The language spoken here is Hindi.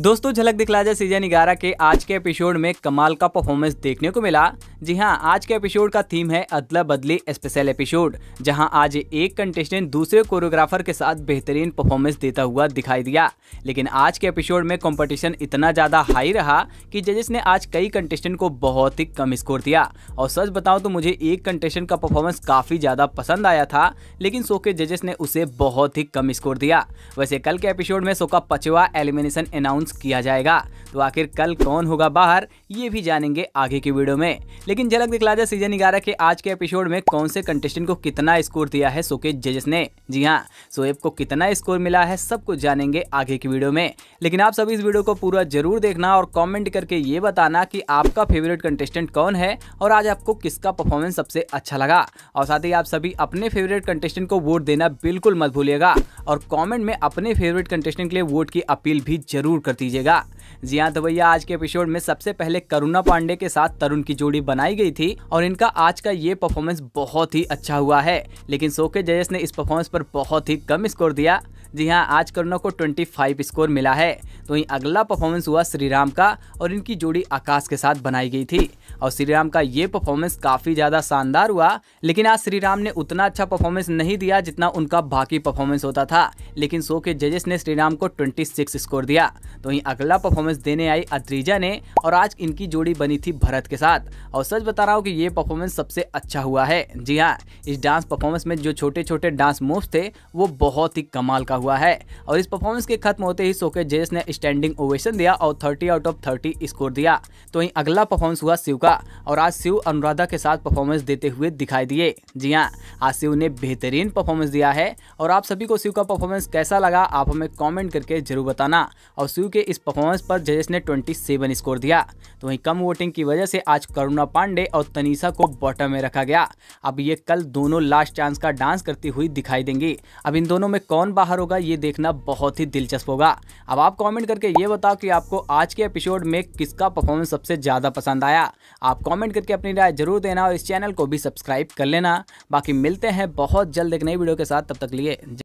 दोस्तों झलक दिखला जाए सीजन ग्यारह के आज के एपिसोड में कमाल का परफॉर्मेंस देखने को मिला जी हाँ आज के एपिसोड का थीम है अदला बदली स्पेशल एपिसोड जहां आज एक कंटेस्टेंट दूसरे कोरियोग्राफर के साथ बेहतरीन परफॉर्मेंस देता हुआ दिखाई दिया लेकिन आज के एपिसोड में कंपटीशन इतना ज़्यादा हाई रहा कि जजेस ने आज कई कंटेस्टेंट को बहुत ही कम स्कोर दिया और सच बताओ तो मुझे एक कंटेस्टेंट का परफॉर्मेंस काफ़ी ज़्यादा पसंद आया था लेकिन शो के जजेस ने उसे बहुत ही कम स्कोर दिया वैसे कल के एपिसोड में शो का पचवा एलिमिनेशन अनाउंस अनाउंस किया जाएगा तो आखिर कल कौन होगा बाहर ये भी जानेंगे आगे की वीडियो में लेकिन झलक दिखला जाए सीजन ग्यारह के आज के एपिसोड में कौन से कंटेस्टेंट को कितना स्कोर दिया है सोके जजेस ने जी हाँ सोएब को कितना स्कोर मिला है सब कुछ जानेंगे आगे की वीडियो में लेकिन आप सभी इस वीडियो को पूरा जरूर देखना और कॉमेंट करके ये बताना की आपका फेवरेट कंटेस्टेंट कौन है और आज आपको किसका परफॉर्मेंस सबसे अच्छा लगा और साथ ही आप सभी अपने फेवरेट कंटेस्टेंट को वोट देना बिल्कुल मत भूलिएगा और कॉमेंट में अपने फेवरेट कंटेस्टेंट के लिए वोट की अपील भी जरूर कर कर दीजिएगा जी हाँ तो भैया आज के एपिसोड में सबसे पहले करुणा पांडे के साथ तरुण की जोड़ी बनाई गई थी और इनका आज का ये परफॉर्मेंस बहुत ही अच्छा हुआ है लेकिन सोके के जजेस ने इस परफॉर्मेंस पर बहुत ही कम स्कोर दिया जी हाँ आज करुणा को 25 स्कोर मिला है तो वहीं अगला परफॉर्मेंस हुआ श्रीराम का और इनकी जोड़ी आकाश के साथ बनाई गई थी और श्रीराम का ये परफॉर्मेंस काफ़ी ज़्यादा शानदार हुआ लेकिन आज श्रीराम ने उतना अच्छा परफॉर्मेंस नहीं दिया जितना उनका बाकी परफॉर्मेंस होता था लेकिन शो के जजेस ने श्रीराम को 26 स्कोर दिया तो वहीं अगला परफॉर्मेंस देने आई अद्रीजा ने और आज इनकी जोड़ी बनी थी भरत के साथ और सच बता रहा हूँ कि ये परफॉर्मेंस सबसे अच्छा हुआ है जी हाँ इस डांस परफॉर्मेंस में जो छोटे छोटे डांस मूव थे वो बहुत ही कमाल का हुआ है और इस परफॉर्मेंस के खत्म होते ही सोके जेस ने स्टैंडिंग ओवेशन दिया और 30 आउट ऑफ 30 स्कोर दिया तो वही अगला परफॉर्मेंस हुआ शिव का और आज शिव अनुराधा के साथ परफॉर्मेंस देते हुए दिखाई दिए जी हाँ आज शिव ने बेहतरीन परफॉर्मेंस दिया है और आप सभी को शिव का परफॉर्मेंस कैसा लगा आप हमें कॉमेंट करके जरूर बताना और शिव के इस परफॉर्मेंस पर जेस ने ट्वेंटी स्कोर दिया तो वही कम वोटिंग की वजह से आज करुणा पांडे और तनीषा को बॉटम में रखा गया अब ये कल दोनों लास्ट चांस का डांस करती हुई दिखाई देंगी अब इन दोनों में कौन बाहर होगा होगा ये देखना बहुत ही दिलचस्प होगा अब आप कमेंट करके ये बताओ कि आपको आज के एपिसोड में किसका परफॉर्मेंस सबसे ज़्यादा पसंद आया आप कमेंट करके अपनी राय जरूर देना और इस चैनल को भी सब्सक्राइब कर लेना बाकी मिलते हैं बहुत जल्द एक नई वीडियो के साथ तब तक लिए